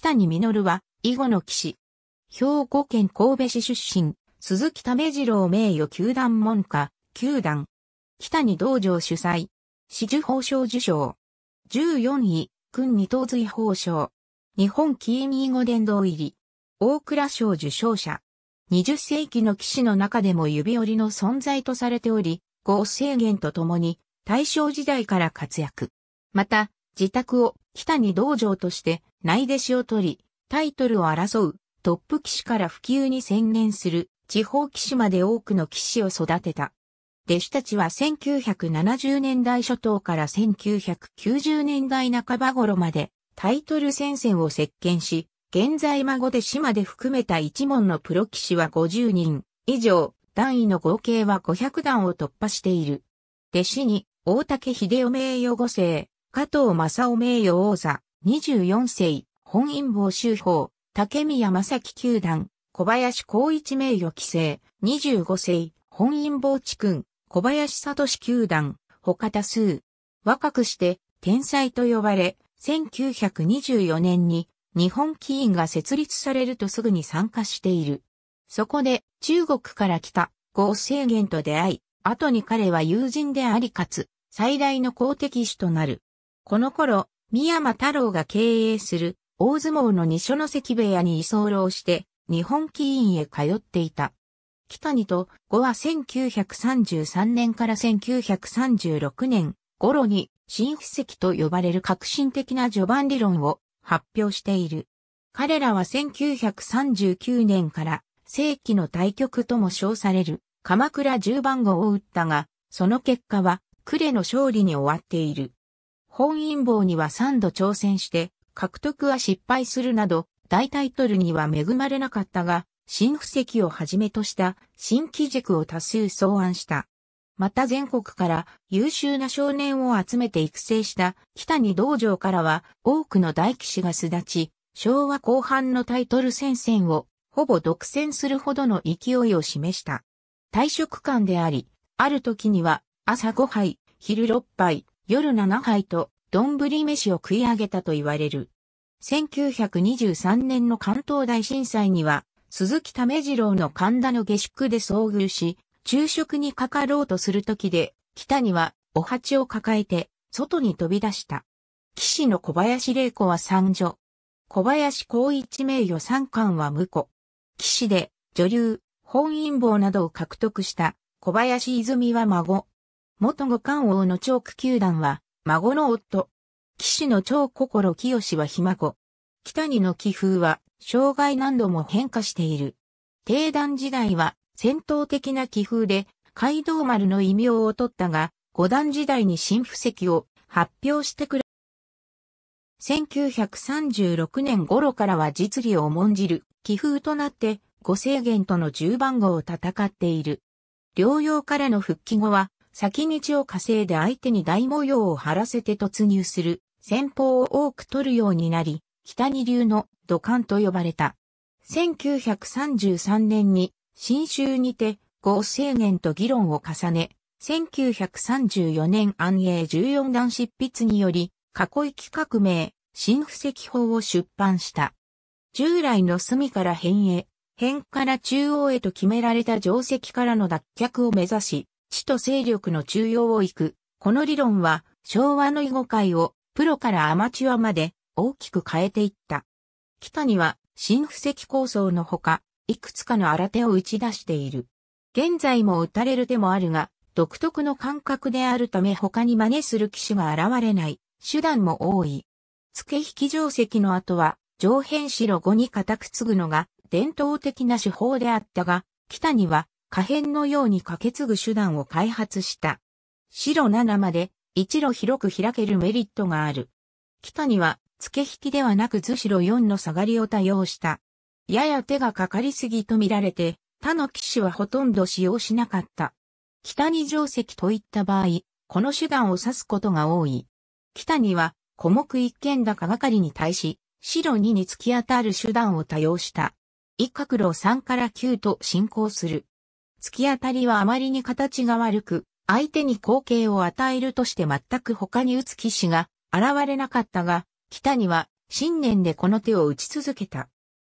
北に実は、囲碁の騎士。兵庫県神戸市出身、鈴木為次郎名誉球団門下、球団。北に道場主催。紫綬褒章受賞。14位、君二等随褒章。日本キーミー語殿堂入り。大倉賞受賞者。20世紀の騎士の中でも指折りの存在とされており、合制限とともに大正時代から活躍。また、自宅を北に道場として内弟子を取り、タイトルを争う、トップ騎士から普及に専念する、地方騎士まで多くの騎士を育てた。弟子たちは1970年代初頭から1990年代半ば頃まで、タイトル戦線を席巻し、現在孫弟子まで含めた一門のプロ騎士は50人以上、段位の合計は500段を突破している。弟子に、大竹秀夫名誉五世、加藤正夫名誉王座、24世、本因坊修法、竹宮正樹球団、小林光一名誉規制、25世、本因坊地君、小林聡球団、他多数。若くして、天才と呼ばれ、1924年に日本棋院が設立されるとすぐに参加している。そこで中国から来た合成元と出会い、後に彼は友人でありかつ最大の公的主となる。この頃、三山太郎が経営する大相撲の二所の関部屋に居候して、日本棋院へ通っていた。北にと後は1933年から1936年頃に新布石と呼ばれる革新的な序盤理論を発表している。彼らは1939年から世紀の対局とも称される鎌倉十番号を打ったが、その結果は呉の勝利に終わっている。本因坊には3度挑戦して、獲得は失敗するなど、大タイトルには恵まれなかったが、新布石をはじめとした新機軸を多数草案した。また全国から優秀な少年を集めて育成した北に道場からは多くの大騎士が巣立ち、昭和後半のタイトル戦線をほぼ独占するほどの勢いを示した。退職官であり、ある時には朝5杯、昼6杯、夜7杯と、丼飯を食い上げたと言われる。1923年の関東大震災には、鈴木為次郎の神田の下宿で遭遇し、昼食にかかろうとするときで、北にはお鉢を抱えて、外に飛び出した。騎士の小林玲子は三女。小林光一名誉三冠は婿。騎士で、女流、本因坊などを獲得した小林泉は孫。元五冠王の長久球団は、孫の夫。騎手の長心清はひ孫。北にの気風は、障害何度も変化している。定団時代は、戦闘的な気風で、街道丸の異名を取ったが、五段時代に新布石を発表してくれ。1936年頃からは実利を重んじる気風となって、五制限との十番号を戦っている。療養からの復帰後は、先日を稼いで相手に大模様を張らせて突入する戦法を多く取るようになり、北二流の土管と呼ばれた。1933年に新州にて合成年と議論を重ね、1934年安永14段執筆により、囲い企革命、新布石法を出版した。従来の隅から辺へ、辺から中央へと決められた定石からの脱却を目指し、地と勢力の中央を行く。この理論は昭和の囲碁界をプロからアマチュアまで大きく変えていった。北には新布石構想のほか、いくつかの新手を打ち出している。現在も打たれる手もあるが、独特の感覚であるため他に真似する機種が現れない手段も多い。付け引き定石の後は上辺白5に固く継ぐのが伝統的な手法であったが、北には可変のように駆け継ぐ手段を開発した。白7まで一路広く開けるメリットがある。北には付け引きではなく図白4の下がりを多用した。やや手がかかりすぎと見られて、他の機種はほとんど使用しなかった。北に定石といった場合、この手段を指すことが多い。北には、小目一見高がかりに対し、白2に突き当たる手段を多用した。一角路3から9と進行する。突き当たりはあまりに形が悪く、相手に後継を与えるとして全く他に打つ騎士が現れなかったが、北には信念でこの手を打ち続けた。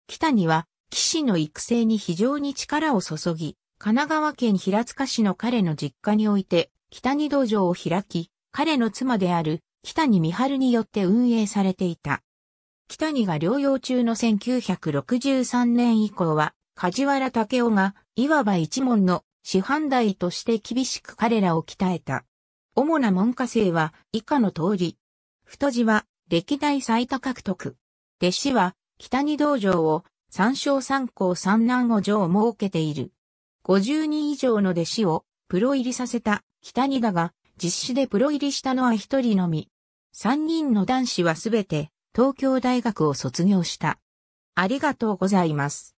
北には騎士の育成に非常に力を注ぎ、神奈川県平塚市の彼の実家において、北に道場を開き、彼の妻である北に美春によって運営されていた。北にが療養中の1963年以降は、梶原武雄が、いわば一門の師範代として厳しく彼らを鍛えた。主な門下生は以下の通り。太字は歴代最多獲得。弟子は北に道場を三小三校三男五条を設けている。50人以上の弟子をプロ入りさせた北にだが実施でプロ入りしたのは一人のみ。三人の男子はすべて東京大学を卒業した。ありがとうございます。